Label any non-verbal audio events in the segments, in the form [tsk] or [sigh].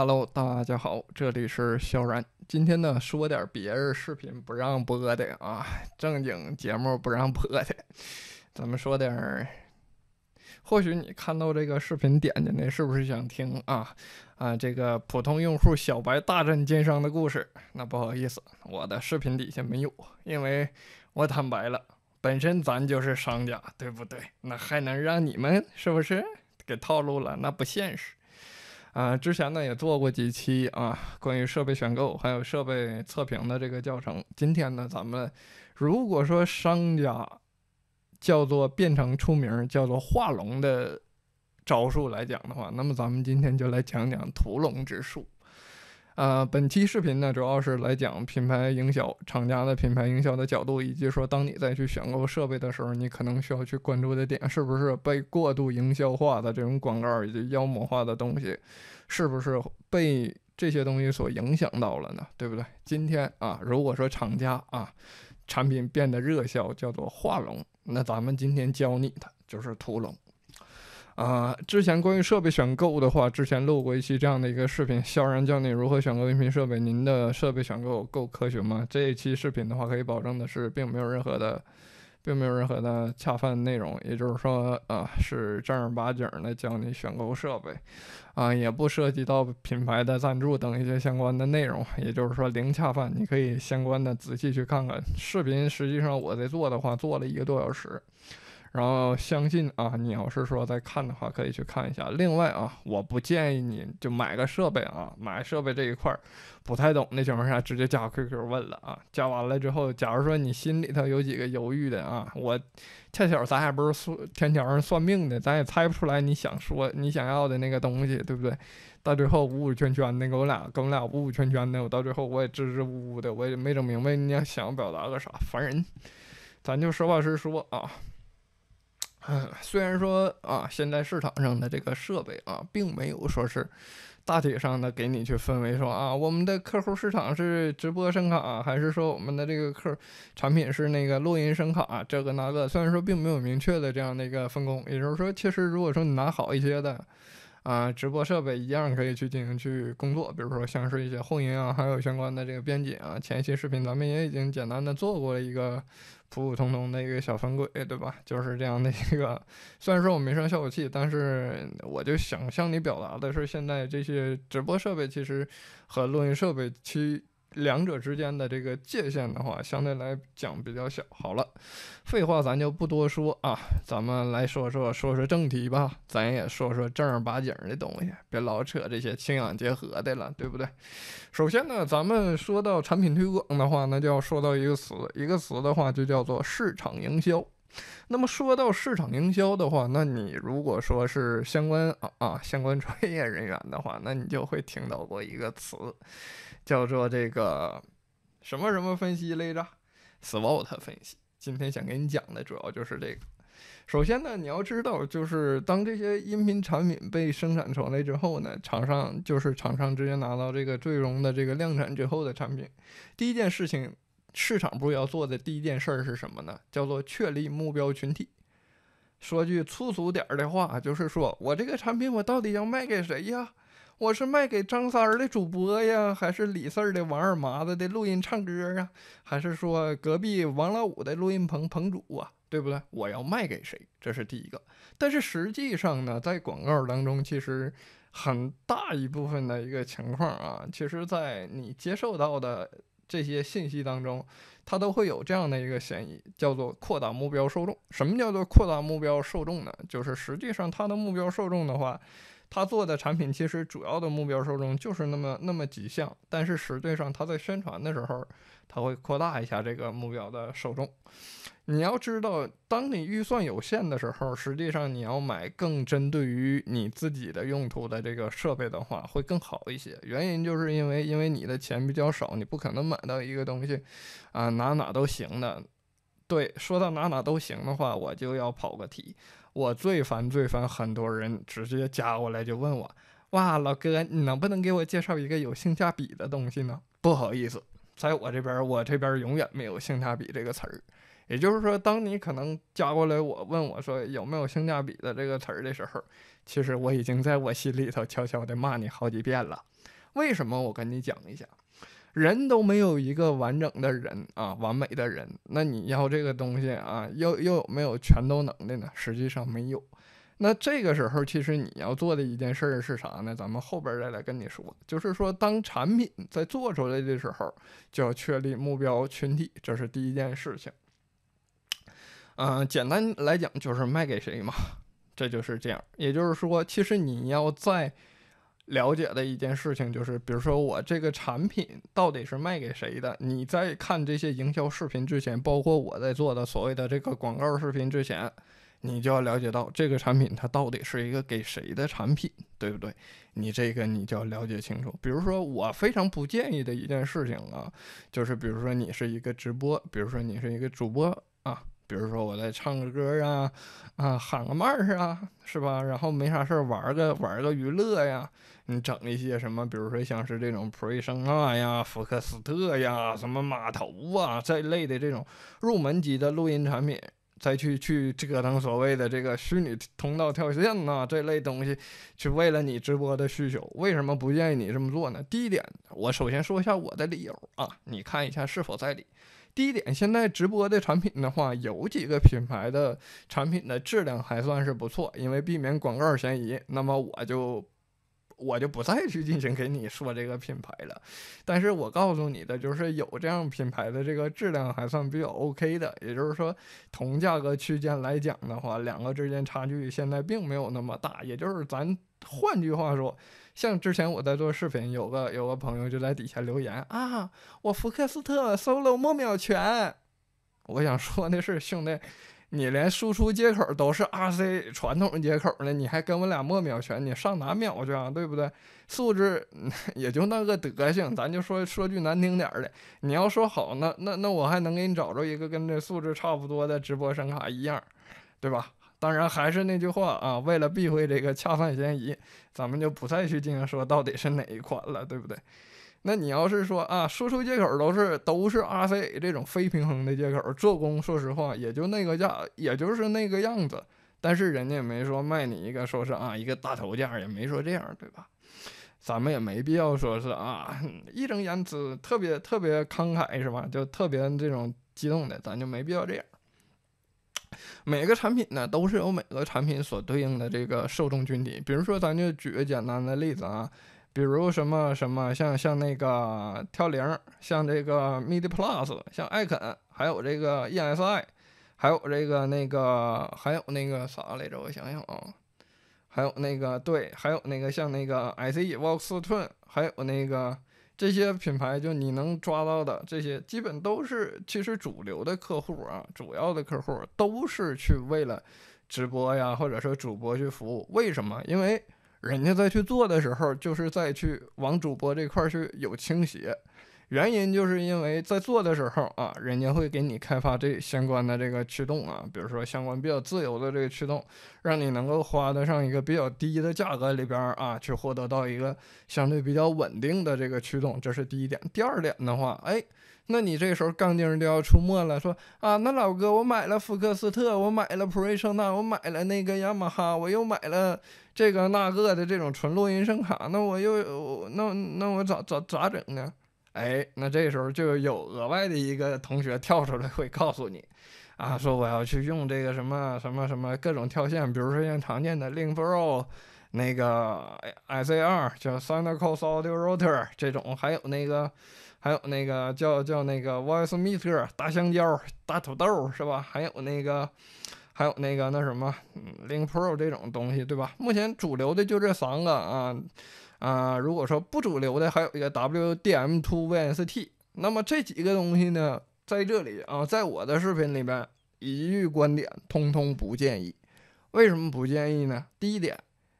Hello，大家好，这里是小然。今天呢，说点别人视频不让播的啊，正经节目不让播的。咱们说点，或许你看到这个视频点进来，是不是想听啊？啊，这个普通用户小白大战奸商的故事？那不好意思，我的视频底下没有，因为我坦白了，本身咱就是商家，对不对？那还能让你们是不是给套路了？那不现实。啊，之前呢也做过几期啊，关于设备选购还有设备测评的这个教程。今天呢，咱们如果说商家叫做变成出名叫做画龙的招数来讲的话，那么咱们今天就来讲讲屠龙之术。啊，本期视频呢主要是来讲品牌营销，厂家的品牌营销的角度，以及说当你再去选购设备的时候，你可能需要去关注的点是不是被过度营销化的这种广告以及妖魔化的东西。是不是被这些东西所影响到了呢？对不对？今天啊，如果说厂家啊，产品变得热销，叫做化龙，那咱们今天教你的就是屠龙。啊，之前关于设备选购的话，之前录过一期这样的一个视频，萧然教你如何选购音频设备，您的设备选购够科学吗？这一期视频的话，可以保证的是，并没有任何的。并没有任何的恰饭内容，也就是说，啊，是正儿八经的教你选购设备，啊，也不涉及到品牌的赞助等一些相关的内容，也就是说零恰饭，你可以相关的仔细去看看视频。实际上我在做的话，做了一个多小时。然后相信啊，你要是说再看的话，可以去看一下。另外啊，我不建议你就买个设备啊，买设备这一块儿不太懂的情况下，直接加我 QQ 问了啊。加完了之后，假如说你心里头有几个犹豫的啊，我恰巧咱也不是算天桥上算命的，咱也猜不出来你想说你想要的那个东西，对不对？到最后五五圈圈的，个，我俩跟我俩五五圈圈的，我到最后我也支支吾吾的，我也没整明白你要想表达个啥，烦人。咱就实话实说啊。嗯，虽然说啊，现在市场上的这个设备啊，并没有说是大体上的给你去分为说啊，我们的客户市场是直播声卡，还是说我们的这个客产品是那个录音声卡，这个那个，虽然说并没有明确的这样的一个分工，也就是说，其实如果说你拿好一些的啊直播设备，一样可以去进行去工作，比如说像是一些混音啊，还有相关的这个编辑啊，前期视频咱们也已经简单的做过了一个。普普通通的一个小翻柜，对吧？就是这样的一个。[laughs] 虽然说我没上效果器，但是我就想向你表达的是，现在这些直播设备其实和录音设备区。两者之间的这个界限的话，相对来讲比较小。好了，废话咱就不多说啊，咱们来说说说说正题吧。咱也说说正儿八经的东西，别老扯这些氢氧结合的了，对不对？首先呢，咱们说到产品推广的话，那就要说到一个词，一个词的话就叫做市场营销。那么说到市场营销的话，那你如果说是相关啊啊相关专业人员的话，那你就会听到过一个词。叫做这个什么什么分析来着，SWOT 分析。今天想给你讲的主要就是这个。首先呢，你要知道，就是当这些音频产品被生产出来之后呢，厂商就是厂商直接拿到这个最终的这个量产之后的产品，第一件事情，市场部要做的第一件事儿是什么呢？叫做确立目标群体。说句粗俗点儿的话就是说我这个产品我到底要卖给谁呀？我是卖给张三儿的主播呀，还是李四儿的王二麻子的录音唱歌啊，还是说隔壁王老五的录音棚棚主啊，对不对？我要卖给谁？这是第一个。但是实际上呢，在广告当中，其实很大一部分的一个情况啊，其实，在你接受到的这些信息当中，它都会有这样的一个嫌疑，叫做扩大目标受众。什么叫做扩大目标受众呢？就是实际上它的目标受众的话。他做的产品其实主要的目标受众就是那么那么几项，但是实际上他在宣传的时候，他会扩大一下这个目标的受众。你要知道，当你预算有限的时候，实际上你要买更针对于你自己的用途的这个设备的话，会更好一些。原因就是因为因为你的钱比较少，你不可能买到一个东西，啊哪哪都行的。对，说到哪哪都行的话，我就要跑个题。我最烦最烦很多人直接加过来就问我，哇，老哥，你能不能给我介绍一个有性价比的东西呢？不好意思，在我这边，我这边永远没有性价比这个词儿。也就是说，当你可能加过来我问我说有没有性价比的这个词儿的时候，其实我已经在我心里头悄悄地骂你好几遍了。为什么？我跟你讲一讲。人都没有一个完整的人啊，完美的人。那你要这个东西啊，又又有没有全都能的呢？实际上没有。那这个时候，其实你要做的一件事是啥呢？咱们后边再来跟你说。就是说，当产品在做出来的时候，就要确立目标群体，这是第一件事情。嗯，简单来讲就是卖给谁嘛，这就是这样。也就是说，其实你要在。了解的一件事情就是，比如说我这个产品到底是卖给谁的？你在看这些营销视频之前，包括我在做的所谓的这个广告视频之前，你就要了解到这个产品它到底是一个给谁的产品，对不对？你这个你就要了解清楚。比如说我非常不建议的一件事情啊，就是比如说你是一个直播，比如说你是一个主播啊。比如说我在唱个歌啊，啊喊个麦儿啊，是吧？然后没啥事儿玩个玩个娱乐呀，你整一些什么？比如说像是这种普瑞声啊呀、福克斯特呀、什么码头啊这类的这种入门级的录音产品，再去去折腾所谓的这个虚拟通道跳线呐这类东西，去为了你直播的需求，为什么不建议你这么做呢？第一点，我首先说一下我的理由啊，你看一下是否在理。第一点，现在直播的产品的话，有几个品牌的产品的质量还算是不错，因为避免广告嫌疑，那么我就。我就不再去进行给你说这个品牌了，但是我告诉你的就是有这样品牌的这个质量还算比较 OK 的，也就是说同价格区间来讲的话，两个之间差距现在并没有那么大，也就是咱换句话说，像之前我在做视频，有个有个朋友就在底下留言啊，我福克斯特 solo 梦秒全，我想说的是兄弟。你连输出接口都是 r c 传统接口呢，你还跟我俩默秒全，你上哪秒去啊？对不对？素质 [laughs] 也就那个德行，咱就说说句难听点的，你要说好，那那那我还能给你找着一个跟这素质差不多的直播声卡一样，对吧？当然还是那句话啊，为了避讳这个恰饭嫌疑，咱们就不再去进行说到底是哪一款了，对不对？那你要是说啊，说出借口都是都是阿飞这种非平衡的借口，做工说实话也就那个价，也就是那个样子。但是人家也没说卖你一个说是啊一个大头价，也没说这样，对吧？咱们也没必要说是啊义正言辞，特别特别慷慨是吧？就特别这种激动的，咱就没必要这样。每个产品呢，都是有每个产品所对应的这个受众群体。比如说，咱就举个简单的例子啊。比如什么什么，像像那个跳零，像这个 MIDI Plus，像艾肯，还有这个 ESI，还有这个那个，还有那个啥来着？我想想啊，还有那个对，还有那个像那个 S E t 克斯顿，还有那个这些品牌，就你能抓到的这些，基本都是其实主流的客户啊，主要的客户都是去为了直播呀，或者说主播去服务。为什么？因为。人家在去做的时候，就是在去往主播这块去有倾斜，原因就是因为在做的时候啊，人家会给你开发这相关的这个驱动啊，比如说相关比较自由的这个驱动，让你能够花得上一个比较低的价格里边啊，去获得到一个相对比较稳定的这个驱动，这是第一点。第二点的话，哎。那你这时候杠精就要出没了，说啊，那老哥，我买了福克斯特，我买了普瑞声纳，我买了那个雅马哈，我又买了这个那个的这种纯录音声卡，那我又那那我咋咋咋整呢？哎，那这时候就有额外的一个同学跳出来会告诉你，啊，说我要去用这个什么什么什么各种跳线，比如说像常见的 Link Pro 那个 SAR 叫 s i n a c o s Audio Router 这种，还有那个。还有那个叫叫那个 Voice Meter 大香蕉大土豆是吧？还有那个，还有那个那什么 Link Pro 这种东西，对吧？目前主流的就这三个啊啊！如果说不主流的，还有一个 w d m to v s t 那么这几个东西呢，在这里啊，在我的视频里边，一句观点，通通不建议。为什么不建议呢？第一点，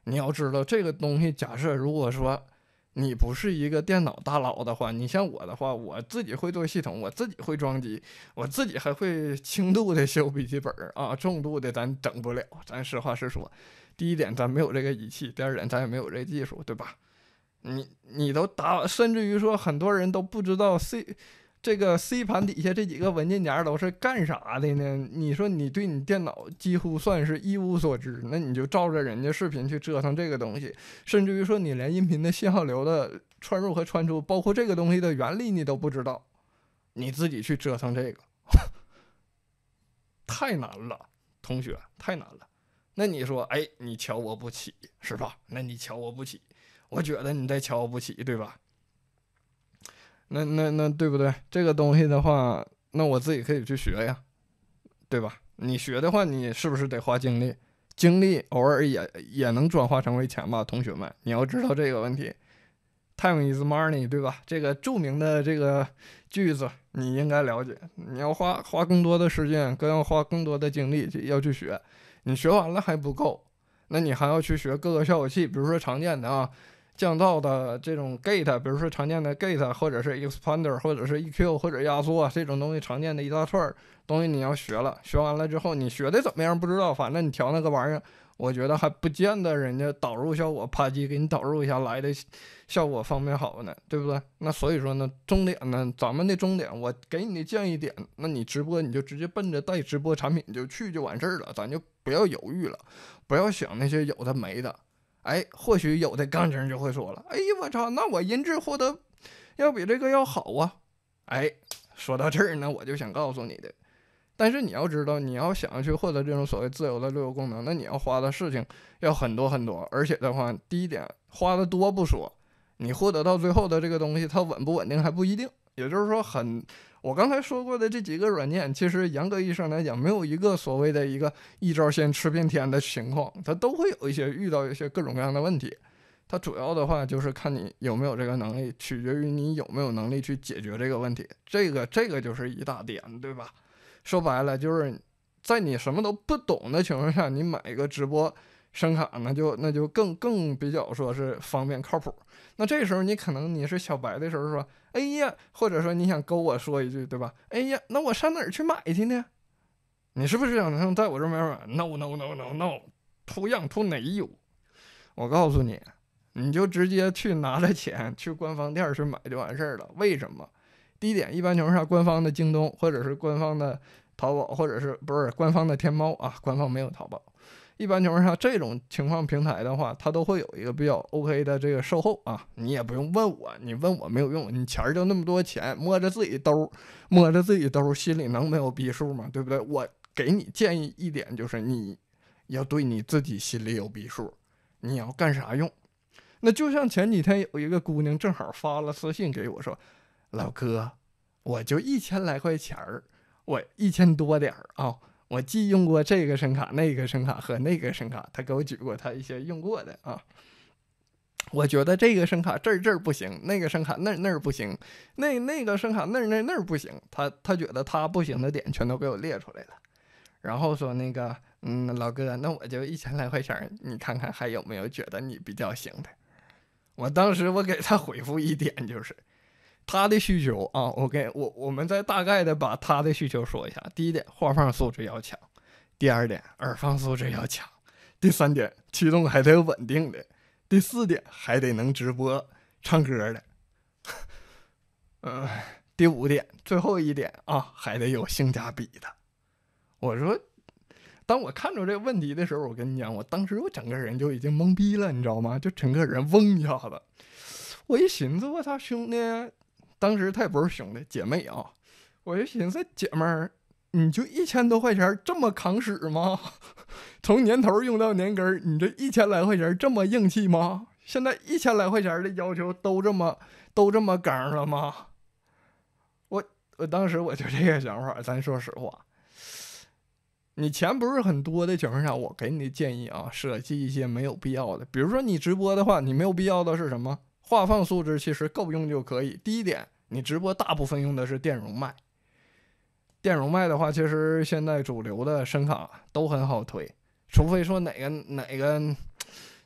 你要知道这个东西，假设如果说。你不是一个电脑大佬的话，你像我的话，我自己会做系统，我自己会装机，我自己还会轻度的修笔记本啊，重度的咱整不了，咱实话实说。第一点，咱没有这个仪器；第二点，咱也没有这技术，对吧？你你都打，甚至于说很多人都不知道 C。这个 C 盘底下这几个文件夹都是干啥的呢？你说你对你电脑几乎算是一无所知，那你就照着人家视频去折腾这个东西，甚至于说你连音频的信号流的穿入和穿出，包括这个东西的原理你都不知道，你自己去折腾这个，[laughs] 太难了，同学，太难了。那你说，哎，你瞧我不起是吧？那你瞧我不起，我觉得你在瞧我不起，对吧？那那那对不对？这个东西的话，那我自己可以去学呀，对吧？你学的话，你是不是得花精力？精力偶尔也也能转化成为钱吧？同学们，你要知道这个问题，time is money，对吧？这个著名的这个句子你应该了解。你要花花更多的时间，更要花更多的精力去要去学。你学完了还不够，那你还要去学各个效果器，比如说常见的啊。降噪的这种 gate，比如说常见的 gate，或者是 expander，或者是 EQ，或者压缩这种东西，常见的一大串东西你要学了，学完了之后你学的怎么样不知道，反正你调那个玩意儿，我觉得还不见得人家导入效果啪叽给你导入一下来的效果方便好呢，对不对？那所以说呢，重点呢，咱们的重点，我给你的建议点，那你直播你就直接奔着带直播产品就去就完事儿了，咱就不要犹豫了，不要想那些有的没的。哎，或许有的杠精就会说了，哎呀，我操，那我音质获得要比这个要好啊！哎，说到这儿呢，我就想告诉你的，但是你要知道，你要想去获得这种所谓自由的路由功能，那你要花的事情要很多很多，而且的话，第一点花的多不说，你获得到最后的这个东西，它稳不稳定还不一定，也就是说很。我刚才说过的这几个软件，其实严格意义上来讲，没有一个所谓的一个一招先吃遍天的情况，它都会有一些遇到一些各种各样的问题。它主要的话就是看你有没有这个能力，取决于你有没有能力去解决这个问题。这个这个就是一大点，对吧？说白了，就是在你什么都不懂的情况下，你买一个直播。声卡那就那就更更比较说是方便靠谱那这时候你可能你是小白的时候说，哎呀，或者说你想勾我说一句对吧？哎呀，那我上哪儿去买去呢？你是不是想上在我这买买？no no no no no，图样图哪有？我告诉你，你就直接去拿着钱去官方店儿去买就完事儿了。为什么？第一点，一般情况下官方的京东或者是官方的淘宝或者是不是官方的天猫啊？官方没有淘宝。一般情况下，这种情况平台的话，它都会有一个比较 OK 的这个售后啊。你也不用问我，你问我没有用。你钱儿就那么多钱，摸着自己兜摸着自己兜心里能没有逼数吗？对不对？我给你建议一点，就是你要对你自己心里有逼数，你要干啥用？那就像前几天有一个姑娘正好发了私信给我说：“老哥，我就一千来块钱儿，我一千多点儿啊。”我既用过这个声卡、那个声卡和那个声卡，他给我举过他一些用过的啊。我觉得这个声卡这儿这儿不行，那个声卡那儿那儿不行，那那个声卡那儿那儿那儿不行。他他觉得他不行的点全都给我列出来了，然后说那个嗯，老哥，那我就一千来块钱，你看看还有没有觉得你比较行的。我当时我给他回复一点就是。他的需求啊，OK，我我们再大概的把他的需求说一下。第一点，画放素质要强；第二点，耳放素质要强；第三点，驱动还得稳定的；第四点，还得能直播唱歌的；嗯，[laughs] 第五点，最后一点啊，还得有性价比的。我说，当我看着这个问题的时候，我跟你讲，我当时我整个人就已经懵逼了，你知道吗？就整个人嗡一下子。我一寻思，我操，兄弟！当时他也不是兄弟姐妹啊，我就寻思姐们儿，你就一千多块钱这么扛使吗？[laughs] 从年头用到年根儿，你这一千来块钱这么硬气吗？现在一千来块钱的要求都这么都这么刚了吗？我我当时我就这个想法，咱说实话，你钱不是很多的情况下，我给你的建议啊，舍弃一些没有必要的，比如说你直播的话，你没有必要的是什么？画放素质其实够用就可以。第一点，你直播大部分用的是电容麦，电容麦的话，其实现在主流的声卡都很好推，除非说哪个哪个，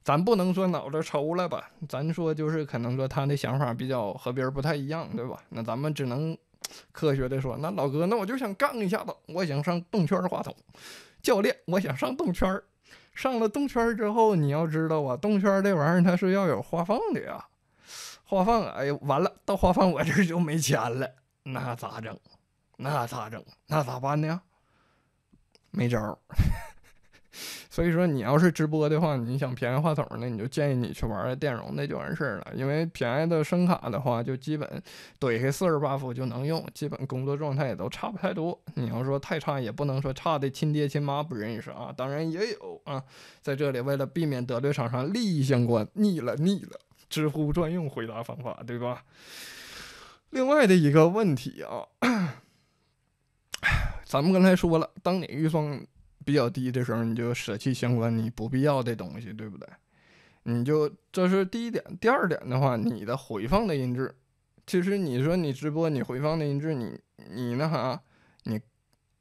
咱不能说脑子抽了吧？咱说就是可能说他的想法比较和别人不太一样，对吧？那咱们只能 [tsk] 科学的说，那老哥，那我就想杠一下子，我想上动圈的话筒，教练，我想上动圈上了动圈之后，你要知道啊，动圈这玩意儿它是要有画放的呀。话放，哎呦，完了，到话放我这就没钱了，那咋整？那咋整？那咋办呢？没招儿。[laughs] 所以说，你要是直播的话，你想便宜话筒呢，你就建议你去玩电容，那就完事儿了。因为便宜的声卡的话，就基本怼开四十八伏就能用，基本工作状态也都差不太多。你要说太差，也不能说差的亲爹亲妈不认识啊。当然也有啊，在这里为了避免得罪厂商利益相关，腻了腻了。知乎专用回答方法，对吧？另外的一个问题啊，[clears throat] 咱们刚才说了，当你预算比较低的时候，你就舍弃相关你不必要的东西，对不对？你就这是第一点。第二点的话，你的回放的音质，其实你说你直播你回放的音质，你你那啥，你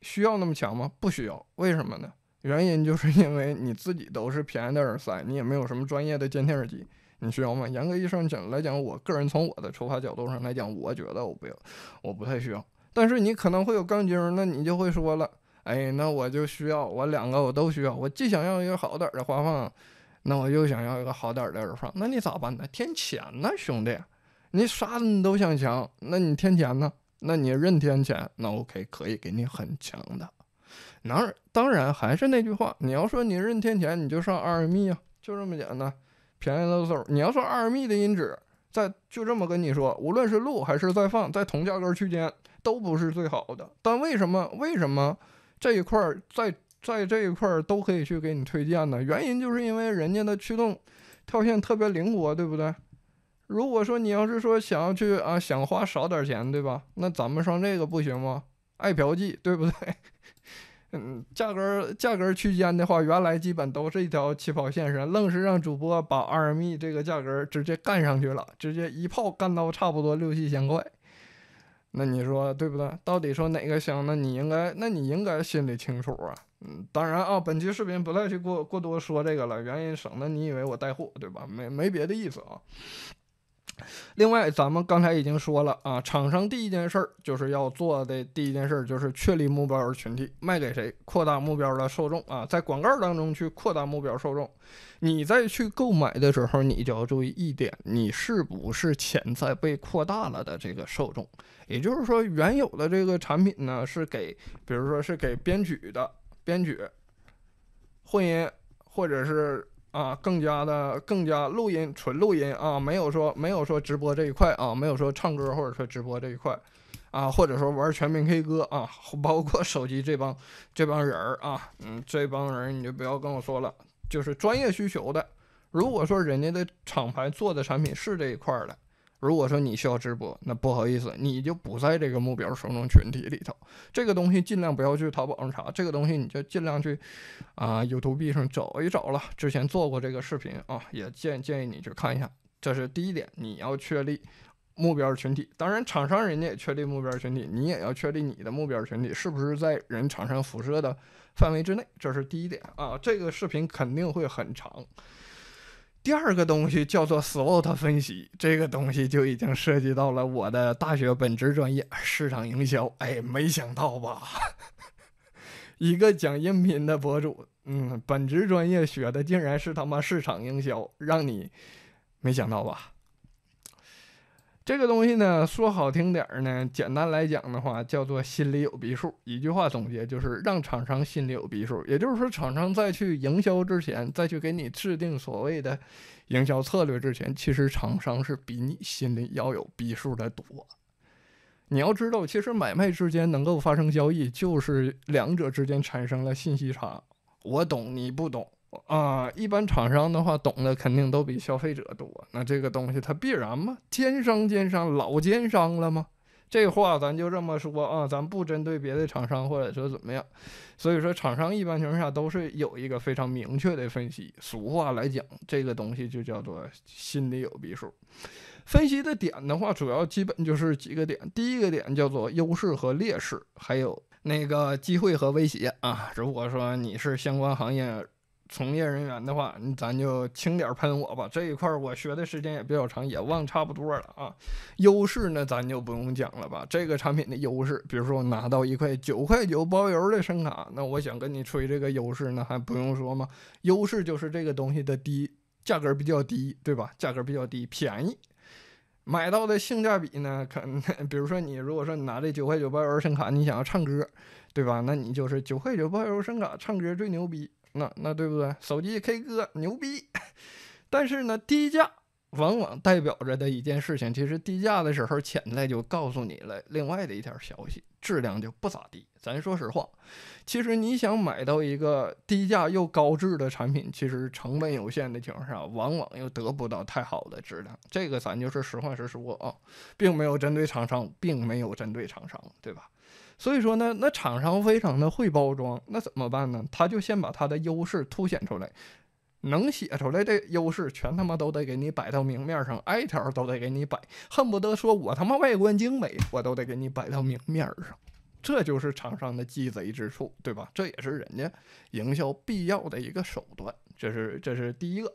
需要那么强吗？不需要。为什么呢？原因就是因为你自己都是便宜的耳塞，你也没有什么专业的监听耳机。你需要吗？严格意义上讲来讲，我个人从我的出发角度上来讲，我觉得我不要，我不太需要。但是你可能会有杠精，那你就会说了，哎，那我就需要，我两个我都需要，我既想要一个好点的花放，那我又想要一个好点的耳放，那你咋办呢？添钱呢，兄弟，你啥你都想强，那你添钱呢？那你认天钱，那 OK 可以给你很强的。当然，当然还是那句话，你要说你认天钱，你就上 RME 啊，就这么简单。便宜的候，你要说二 m 的音质，在就这么跟你说，无论是录还是再放，在同价格区间都不是最好的。但为什么为什么这一块在在这一块都可以去给你推荐呢？原因就是因为人家的驱动跳线特别灵活，对不对？如果说你要是说想要去啊，想花少点钱，对吧？那咱们上这个不行吗？爱嫖妓，对不对？嗯，价格价格区间的话，原来基本都是一条起跑线上，愣是让主播把 r m 蜜这个价格直接干上去了，直接一炮干到差不多六七千块。那你说对不对？到底说哪个香？那你应该，那你应该心里清楚啊。嗯，当然啊，本期视频不再去过过多说这个了，原因省得你以为我带货，对吧？没没别的意思啊。另外，咱们刚才已经说了啊，厂商第一件事儿就是要做的第一件事儿就是确立目标群体，卖给谁，扩大目标的受众啊，在广告当中去扩大目标受众。你在去购买的时候，你就要注意一点，你是不是潜在被扩大了的这个受众？也就是说，原有的这个产品呢，是给，比如说是给编曲的编曲，混音，或者是。啊，更加的更加录音纯录音啊，没有说没有说直播这一块啊，没有说唱歌或者说直播这一块，啊，或者说玩全民 K 歌啊，[laughs] 包括手机这帮这帮人儿啊，嗯，这帮人你就不要跟我说了，就是专业需求的，如果说人家的厂牌做的产品是这一块的。如果说你需要直播，那不好意思，你就不在这个目标受众群体里头。这个东西尽量不要去淘宝上查，这个东西你就尽量去啊 YouTube 上找一找了。之前做过这个视频啊，也建建议你去看一下。这是第一点，你要确立目标群体。当然，厂商人家也确立目标群体，你也要确立你的目标群体是不是在人厂商辐射的范围之内。这是第一点啊。这个视频肯定会很长。第二个东西叫做 SWOT 分析，这个东西就已经涉及到了我的大学本职专业市场营销。哎，没想到吧？[laughs] 一个讲音频的博主，嗯，本职专业学的竟然是他妈市场营销，让你没想到吧？这个东西呢，说好听点儿呢，简单来讲的话叫做心里有逼数。一句话总结就是让厂商心里有逼数，也就是说厂商在去营销之前，再去给你制定所谓的营销策略之前，其实厂商是比你心里要有逼数的多。你要知道，其实买卖之间能够发生交易，就是两者之间产生了信息差。我懂你不懂。啊，一般厂商的话，懂的肯定都比消费者多。那这个东西，它必然吗？奸商，奸商，老奸商了吗？这话咱就这么说啊，咱不针对别的厂商或者说怎么样。所以说，厂商一般情况下都是有一个非常明确的分析。俗话来讲，这个东西就叫做心里有逼数。分析的点的话，主要基本就是几个点。第一个点叫做优势和劣势，还有那个机会和威胁啊。如果说你是相关行业，从业人员的话，咱就轻点喷我吧。这一块儿我学的时间也比较长，也忘差不多了啊。优势呢，咱就不用讲了吧。这个产品的优势，比如说我拿到一块九块九包邮的声卡，那我想跟你吹这个优势，那还不用说吗？优势就是这个东西的低价格比较低，对吧？价格比较低，便宜，买到的性价比呢？可能比如说你如果说你拿这九块九包邮声卡，你想要唱歌，对吧？那你就是九块九包邮声卡唱歌最牛逼。那那对不对？手机 K 歌牛逼，[laughs] 但是呢，低价往往代表着的一件事情，其实低价的时候潜在就告诉你了，另外的一条消息，质量就不咋地。咱说实话，其实你想买到一个低价又高质的产品，其实成本有限的情况下，往往又得不到太好的质量。这个咱就是实话实说啊，并没有针对厂商，并没有针对厂商，对吧？所以说呢，那厂商非常的会包装，那怎么办呢？他就先把他的优势凸显出来，能写出来的优势全他妈都得给你摆到明面上，挨条都得给你摆，恨不得说我他妈外观精美，我都得给你摆到明面上，这就是厂商的鸡贼之处，对吧？这也是人家营销必要的一个手段，这是这是第一个，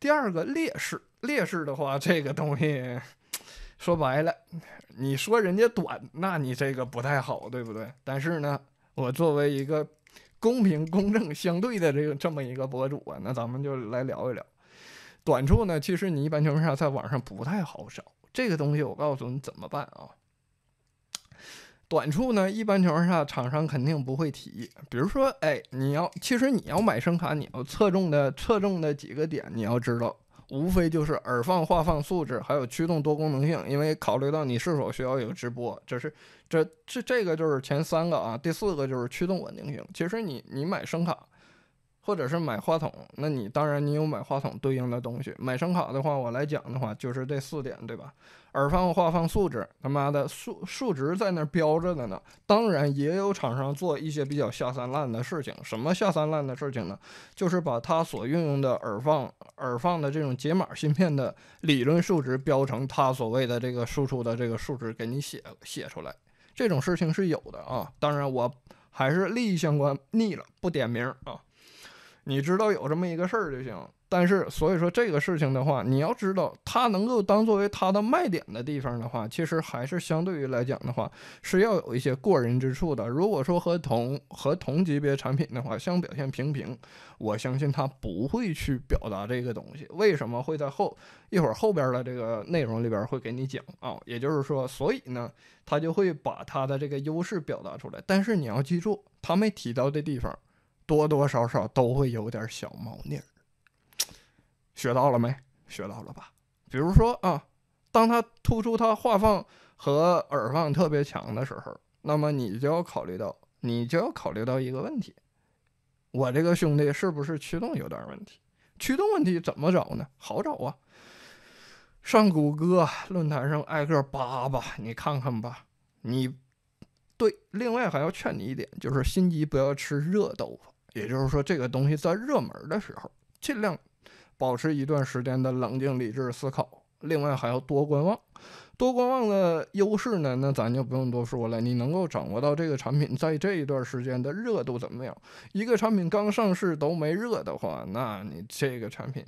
第二个劣势，劣势的话，这个东西。说白了，你说人家短，那你这个不太好，对不对？但是呢，我作为一个公平公正相对的这个这么一个博主啊，那咱们就来聊一聊短处呢。其实你一般情况下在网上不太好找这个东西。我告诉你怎么办啊？短处呢，一般情况下厂商肯定不会提。比如说，哎，你要其实你要买声卡，你要侧重的侧重的几个点，你要知道。无非就是耳放、话放、素质，还有驱动多功能性。因为考虑到你是否需要有直播，这是、这、这、这个就是前三个啊。第四个就是驱动稳定性。其实你、你买声卡。或者是买话筒，那你当然你有买话筒对应的东西。买声卡的话，我来讲的话就是这四点，对吧？耳放、话放素质，他妈的数数值在那标着的呢。当然也有厂商做一些比较下三滥的事情，什么下三滥的事情呢？就是把它所运用的耳放、耳放的这种解码芯片的理论数值标成它所谓的这个输出的这个数值给你写写出来，这种事情是有的啊。当然，我还是利益相关腻了，不点名啊。你知道有这么一个事儿就行，但是所以说这个事情的话，你要知道它能够当作为它的卖点的地方的话，其实还是相对于来讲的话，是要有一些过人之处的。如果说和同和同级别产品的话相表现平平，我相信它不会去表达这个东西。为什么会在后一会儿后边的这个内容里边会给你讲啊？也就是说，所以呢，它就会把它的这个优势表达出来。但是你要记住，它没提到的地方。多多少少都会有点小猫腻儿，学到了没？学到了吧？比如说啊，当他突出他画放和耳放特别强的时候，那么你就要考虑到，你就要考虑到一个问题：我这个兄弟是不是驱动有点问题？驱动问题怎么找呢？好找啊，上谷歌论坛上挨个扒吧，你看看吧。你对，另外还要劝你一点，就是心急不要吃热豆腐。也就是说，这个东西在热门的时候，尽量保持一段时间的冷静理智思考。另外，还要多观望。多观望的优势呢，那咱就不用多说了。你能够掌握到这个产品在这一段时间的热度怎么样？一个产品刚上市都没热的话，那你这个产品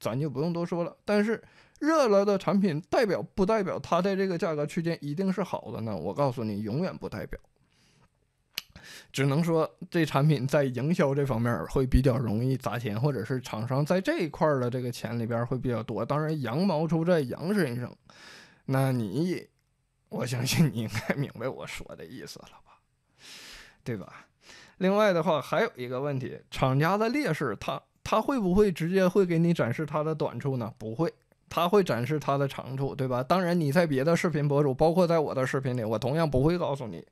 咱就不用多说了。但是，热了的产品代表不代表它在这个价格区间一定是好的呢？我告诉你，永远不代表。只能说这产品在营销这方面会比较容易砸钱，或者是厂商在这一块的这个钱里边会比较多。当然，羊毛出在羊身上，那你，我相信你应该明白我说的意思了吧，对吧？另外的话，还有一个问题，厂家的劣势，他他会不会直接会给你展示他的短处呢？不会，他会展示他的长处，对吧？当然，你在别的视频博主，包括在我的视频里，我同样不会告诉你。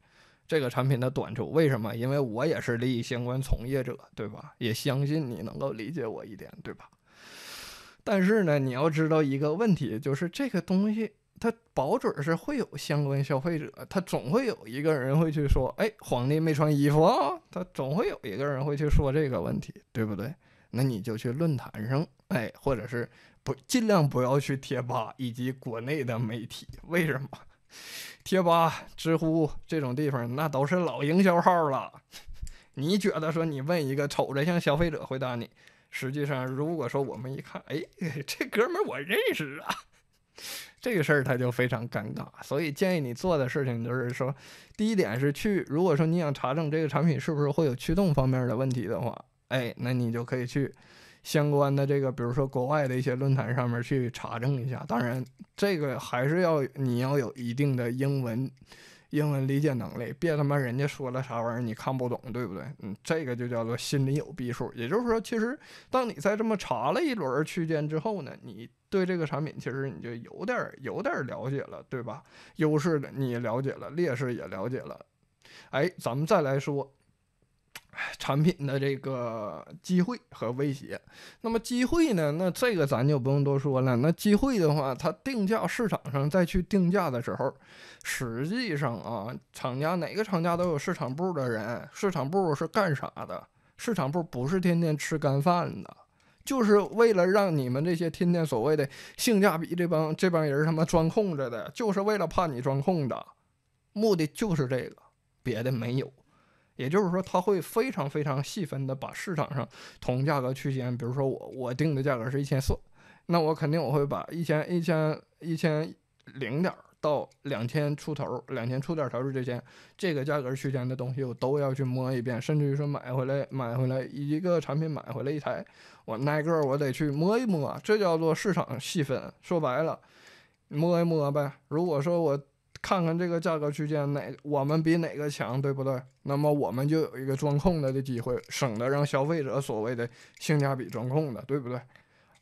这个产品的短处为什么？因为我也是利益相关从业者，对吧？也相信你能够理解我一点，对吧？但是呢，你要知道一个问题，就是这个东西它保准是会有相关消费者，他总会有一个人会去说：“哎，皇帝没穿衣服啊！”他总会有一个人会去说这个问题，对不对？那你就去论坛上，哎，或者是不尽量不要去贴吧以及国内的媒体，为什么？贴吧、知乎这种地方，那都是老营销号了。你觉得说你问一个，瞅着像消费者回答你，实际上如果说我们一看，哎，[laughs] 这哥们儿我认识啊，这个事儿他就非常尴尬。所以建议你做的事情就是说，第一点是去，如果说你想查证这个产品是不是会有驱动方面的问题的话，哎，那你就可以去。相关的这个，比如说国外的一些论坛上面去查证一下，当然这个还是要你要有一定的英文英文理解能力，别他妈人家说了啥玩意儿你看不懂，对不对？嗯，这个就叫做心里有逼数。也就是说，其实当你在这么查了一轮区间之后呢，你对这个产品其实你就有点有点了解了，对吧？优势的你了解了，劣势也了解了，哎，咱们再来说。产品的这个机会和威胁，那么机会呢？那这个咱就不用多说了。那机会的话，它定价市场上再去定价的时候，实际上啊，厂家哪个厂家都有市场部的人，市场部是干啥的？市场部不是天天吃干饭的，就是为了让你们这些天天所谓的性价比这帮这帮人他妈钻空子的，就是为了怕你钻空的，目的就是这个，别的没有。也就是说，它会非常非常细分的把市场上同价格区间，比如说我我定的价格是一千四，那我肯定我会把一千一千一千零点到两千出头、两千出点头之间这个价格区间的东西，我都要去摸一遍，甚至于说买回来买回来一个产品买回来一台，我挨个我得去摸一摸，这叫做市场细分。说白了，摸一摸呗。如果说我。看看这个价格区间哪，我们比哪个强，对不对？那么我们就有一个钻空子的机会，省得让消费者所谓的性价比钻空子，对不对？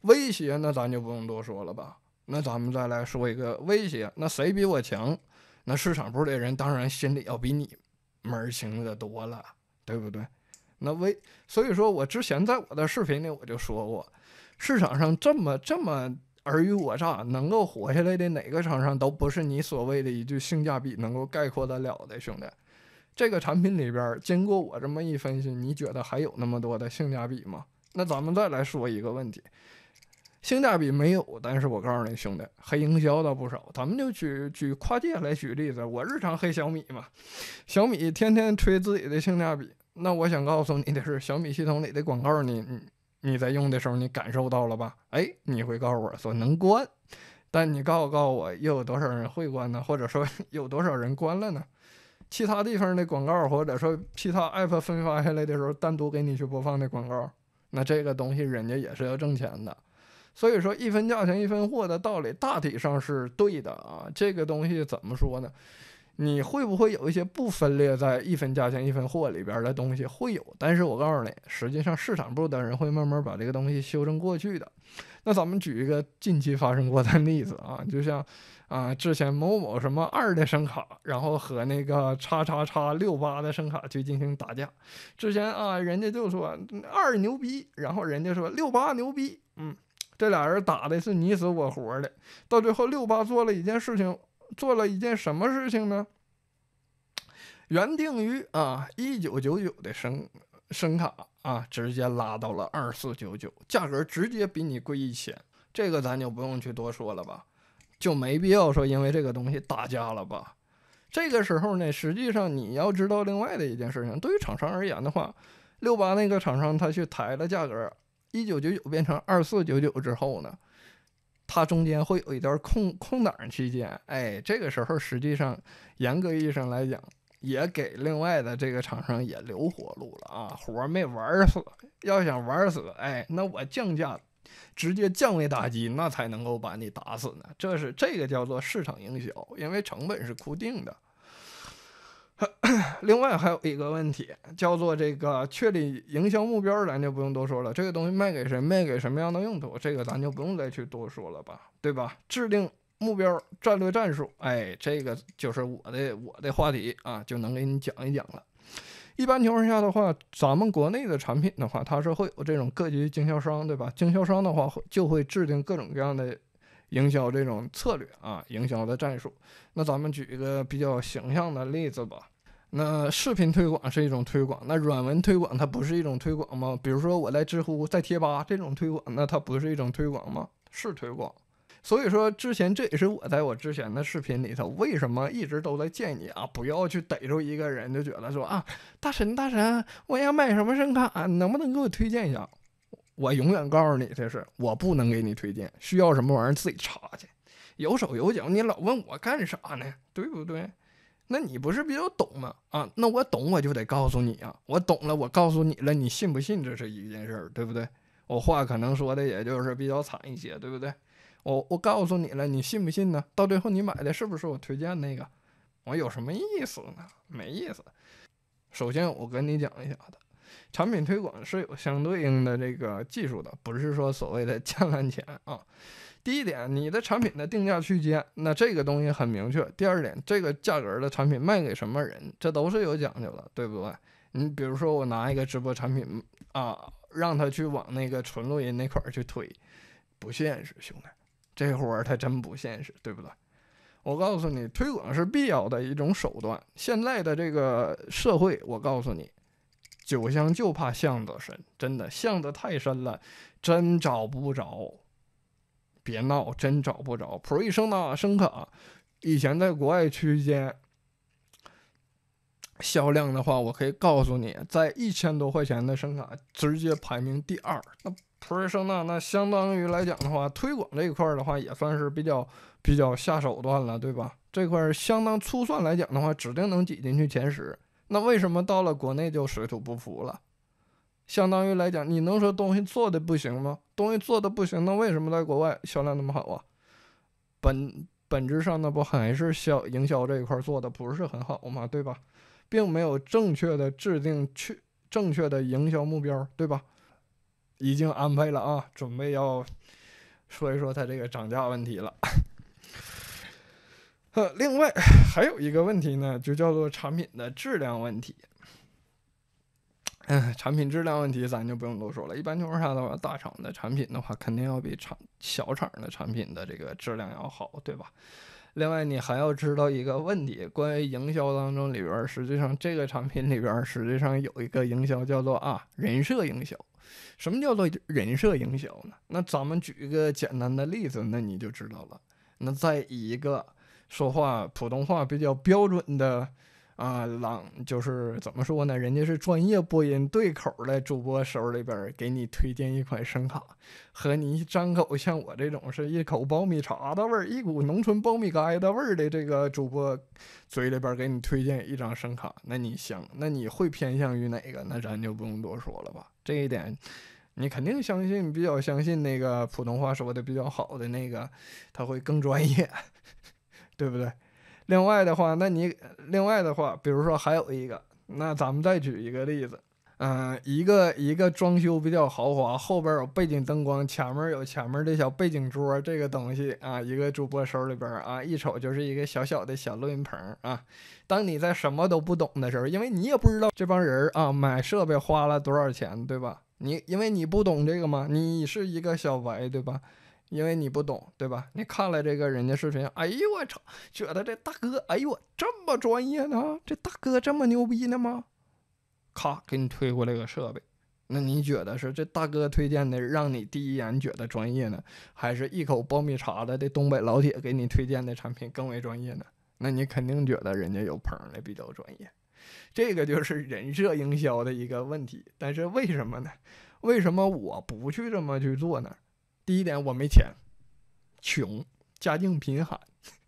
威胁那咱就不用多说了吧。那咱们再来说一个威胁，那谁比我强？那市场部的人当然心里要比你门儿清的多了，对不对？那威，所以说我之前在我的视频里我就说过，市场上这么这么。尔虞我诈，能够活下来的哪个厂商都不是你所谓的一句性价比能够概括得了的，兄弟。这个产品里边，经过我这么一分析，你觉得还有那么多的性价比吗？那咱们再来说一个问题，性价比没有，但是我告诉你，兄弟，黑营销倒不少。咱们就举举跨界来举例子，我日常黑小米嘛，小米天天吹自己的性价比，那我想告诉你的是，小米系统里的广告呢？你在用的时候，你感受到了吧？哎，你会告诉我，说能关，但你告诉告诉我，又有多少人会关呢？或者说，[laughs] 有多少人关了呢？其他地方的广告，或者说其他 app 分发下来的时候，单独给你去播放的广告，那这个东西人家也是要挣钱的。所以说，一分价钱一分货的道理，大体上是对的啊。这个东西怎么说呢？你会不会有一些不分裂在一分价钱一分货里边的东西？会有，但是我告诉你，实际上市场部的人会慢慢把这个东西修正过去的。那咱们举一个近期发生过的例子啊，就像啊之前某某什么二的声卡，然后和那个叉叉叉六八的声卡去进行打架。之前啊，人家就说二牛逼，然后人家说六八牛逼，嗯，这俩人打的是你死我活的，到最后六八做了一件事情。做了一件什么事情呢？原定于啊一九九九的声声卡啊，直接拉到了二四九九，价格直接比你贵一千，这个咱就不用去多说了吧，就没必要说因为这个东西打架了吧。这个时候呢，实际上你要知道另外的一件事情，对于厂商而言的话，六八那个厂商他去抬了价格，一九九九变成二四九九之后呢？它中间会有一段空空档期间，哎，这个时候实际上严格意义上来讲，也给另外的这个厂商也留活路了啊，活没玩死。要想玩死，哎，那我降价，直接降维打击，那才能够把你打死呢。这是这个叫做市场营销，因为成本是固定的。[clears throat] 另外还有一个问题叫做这个确立营销目标，咱就不用多说了。这个东西卖给谁，卖给什么样的用途，这个咱就不用再去多说了吧，对吧？制定目标战略战术，哎，这个就是我的我的话题啊，就能给你讲一讲了。一般情况下的话，咱们国内的产品的话，它是会有这种各级经销商，对吧？经销商的话就会制定各种各样的营销这种策略啊，营销的战术。那咱们举一个比较形象的例子吧。那视频推广是一种推广，那软文推广它不是一种推广吗？比如说我在知乎、在贴吧这种推广，那它不是一种推广吗？是推广。所以说，之前这也是我在我之前的视频里头，为什么一直都在建议啊，不要去逮住一个人就觉得说啊，大神大神，我要买什么声卡，能不能给我推荐一下？我永远告诉你，这是我不能给你推荐，需要什么玩意儿自己查去，有手有脚，你老问我干啥呢？对不对？那你不是比较懂吗？啊，那我懂，我就得告诉你啊，我懂了，我告诉你了，你信不信？这是一件事儿，对不对？我话可能说的也就是比较惨一些，对不对？我我告诉你了，你信不信呢？到最后你买的是不是我推荐那个？我有什么意思呢？没意思。首先我跟你讲一下产品推广是有相对应的这个技术的，不是说所谓的欠烂钱啊。第一点，你的产品的定价区间，那这个东西很明确。第二点，这个价格的产品卖给什么人，这都是有讲究的，对不对？你比如说，我拿一个直播产品啊，让他去往那个纯录音那块去推，不现实，兄弟，这活儿他真不现实，对不对？我告诉你，推广是必要的一种手段。现在的这个社会，我告诉你，酒香就怕巷子深，真的巷子太深了，真找不着。别闹，真找不着。普瑞声呐声卡，以前在国外区间销量的话，我可以告诉你，在一千多块钱的声卡，直接排名第二。那普瑞声呐，那相当于来讲的话，推广这一块的话，也算是比较比较下手段了，对吧？这块相当粗算来讲的话，指定能挤进去前十。那为什么到了国内就水土不服了？相当于来讲，你能说东西做的不行吗？东西做的不行，那为什么在国外销量那么好啊？本本质上那不还是销营销这一块做的不是很好吗？对吧？并没有正确的制定去正确的营销目标，对吧？已经安排了啊，准备要说一说他这个涨价问题了。[laughs] 呃，另外还有一个问题呢，就叫做产品的质量问题。嗯，[laughs] 产品质量问题咱就不用多说了。一般情况下的话，大厂的产品的话，肯定要比厂小厂的产品的这个质量要好，对吧？另外，你还要知道一个问题，关于营销当中里边，实际上这个产品里边，实际上有一个营销叫做啊人设营销。什么叫做人设营销呢？那咱们举一个简单的例子，那你就知道了。那在一个说话普通话比较标准的。啊，朗就是怎么说呢？人家是专业播音对口的主播手里边给你推荐一款声卡，和你一张口像我这种是一口苞米碴的味儿，一股农村苞米盖的味儿的这个主播嘴里边给你推荐一张声卡，那你想，那你会偏向于哪个？那咱就不用多说了吧。这一点，你肯定相信，比较相信那个普通话说的比较好的那个，他会更专业，[laughs] 对不对？另外的话，那你另外的话，比如说还有一个，那咱们再举一个例子，嗯，一个一个装修比较豪华，后边有背景灯光，前面有前面的小背景桌，这个东西啊，一个主播手里边啊，一瞅就是一个小小的小录音棚啊。当你在什么都不懂的时候，因为你也不知道这帮人啊买设备花了多少钱，对吧？你因为你不懂这个嘛，你是一个小白，对吧？因为你不懂，对吧？你看了这个人家视频，哎呦我操，觉得这大哥，哎呦我这么专业呢？这大哥这么牛逼呢吗？咔，给你推过来个设备。那你觉得是这大哥推荐的，让你第一眼觉得专业呢，还是一口苞米碴子的东北老铁给你推荐的产品更为专业呢？那你肯定觉得人家有棚的比较专业。这个就是人设营销的一个问题。但是为什么呢？为什么我不去这么去做呢？第一点，我没钱，穷，家境贫寒，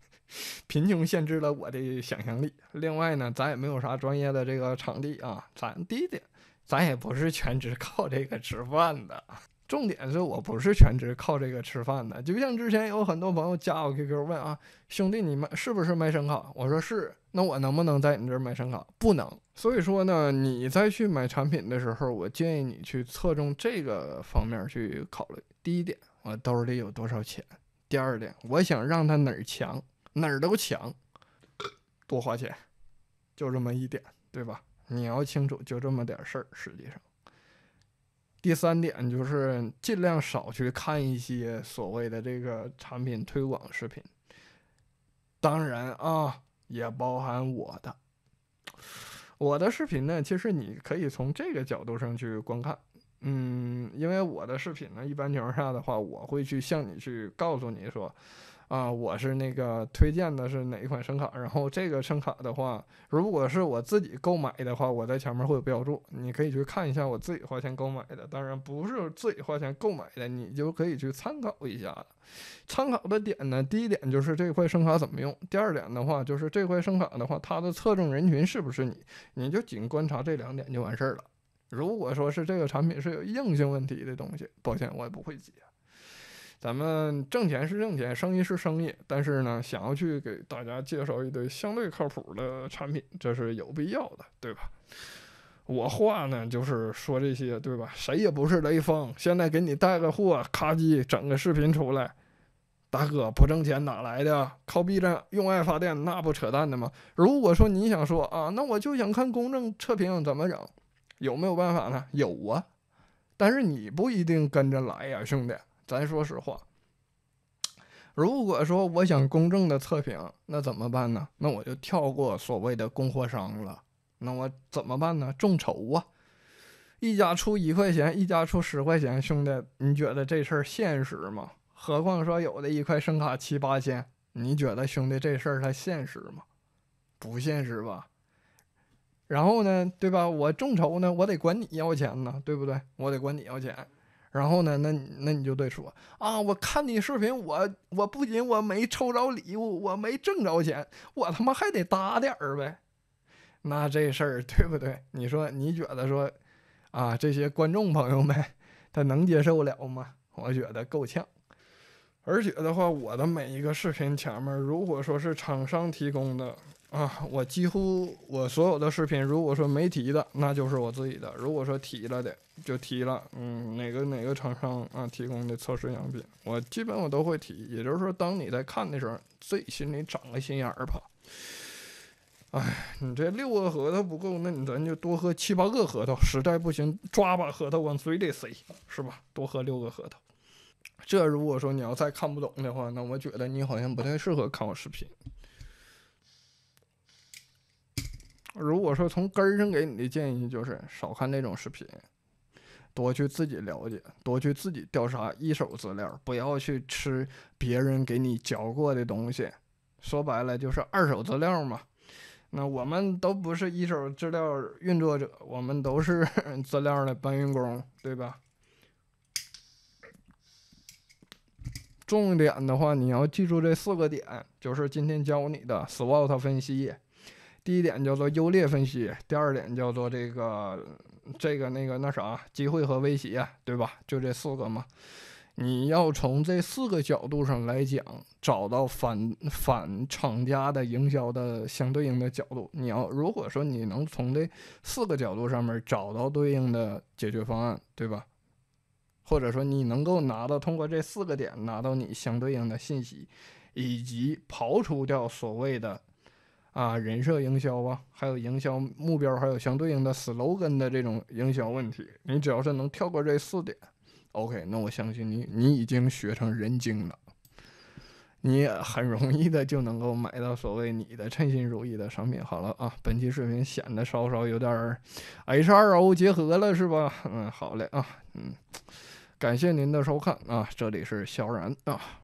[laughs] 贫穷限制了我的想象力。另外呢，咱也没有啥专业的这个场地啊。咱第一点，咱也不是全职靠这个吃饭的。重点是我不是全职靠这个吃饭的。就像之前有很多朋友加我 QQ 问啊，兄弟，你卖是不是卖声卡？我说是。那我能不能在你这儿买声卡？不能。所以说呢，你再去买产品的时候，我建议你去侧重这个方面去考虑。第一点，我兜里有多少钱；第二点，我想让他哪儿强哪儿都强，多花钱，就这么一点，对吧？你要清楚，就这么点事儿。实际上，第三点就是尽量少去看一些所谓的这个产品推广视频，当然啊，也包含我的。我的视频呢，其实你可以从这个角度上去观看。嗯，因为我的视频呢，一般情况下的话，我会去向你去告诉你说，啊，我是那个推荐的是哪一款声卡，然后这个声卡的话，如果是我自己购买的话，我在前面会有标注，你可以去看一下我自己花钱购买的，当然不是自己花钱购买的，你就可以去参考一下参考的点呢，第一点就是这块声卡怎么用，第二点的话就是这块声卡的话，它的侧重人群是不是你，你就仅观察这两点就完事儿了。如果说是这个产品是有硬性问题的东西，抱歉，我也不会接。咱们挣钱是挣钱，生意是生意，但是呢，想要去给大家介绍一堆相对靠谱的产品，这是有必要的，对吧？我话呢，就是说这些，对吧？谁也不是雷锋，现在给你带个货，咔叽，整个视频出来，大哥不挣钱哪来的？靠 B 站用爱发电，那不扯淡的吗？如果说你想说啊，那我就想看公正测评怎么整。有没有办法呢？有啊，但是你不一定跟着来呀，兄弟。咱说实话，如果说我想公正的测评，那怎么办呢？那我就跳过所谓的供货商了。那我怎么办呢？众筹啊，一家出一块钱，一家出十块钱，兄弟，你觉得这事儿现实吗？何况说有的一块声卡七八千，你觉得兄弟这事儿它现实吗？不现实吧？然后呢，对吧？我众筹呢，我得管你要钱呢，对不对？我得管你要钱。然后呢，那那你就得说啊，我看你视频，我我不仅我没抽着礼物，我没挣着钱，我他妈还得搭点儿呗。那这事儿对不对？你说你觉得说啊，这些观众朋友们，他能接受了吗？我觉得够呛。而且的话，我的每一个视频前面，如果说是厂商提供的。啊，我几乎我所有的视频，如果说没提的，那就是我自己的；如果说提了的，就提了。嗯，哪个哪个厂商啊提供的测试样品，我基本我都会提。也就是说，当你在看的时候，自己心里长个心眼儿吧。哎，你这六个核桃不够，那你咱就多喝七八个核桃。实在不行，抓把核桃往嘴里塞，是吧？多喝六个核桃。这如果说你要再看不懂的话，那我觉得你好像不太适合看我视频。如果说从根上给你的建议就是少看那种视频，多去自己了解，多去自己调查一手资料，不要去吃别人给你嚼过的东西。说白了就是二手资料嘛。那我们都不是一手资料运作者，我们都是 [laughs] 资料的搬运工，对吧？重点的话，你要记住这四个点，就是今天教你的 SWOT 分析。第一点叫做优劣分析，第二点叫做这个、这个、那个、那啥机会和威胁，对吧？就这四个嘛，你要从这四个角度上来讲，找到反反厂家的营销的相对应的角度。你要如果说你能从这四个角度上面找到对应的解决方案，对吧？或者说你能够拿到通过这四个点拿到你相对应的信息，以及刨除掉所谓的。啊，人设营销啊，还有营销目标，还有相对应的 slogan 的这种营销问题，你只要是能跳过这四点，OK，那我相信你，你已经学成人精了，你也很容易的就能够买到所谓你的称心如意的商品。好了啊，本期视频显得稍稍有点 H2O 结合了，是吧？嗯，好嘞啊，嗯，感谢您的收看啊，这里是萧然啊。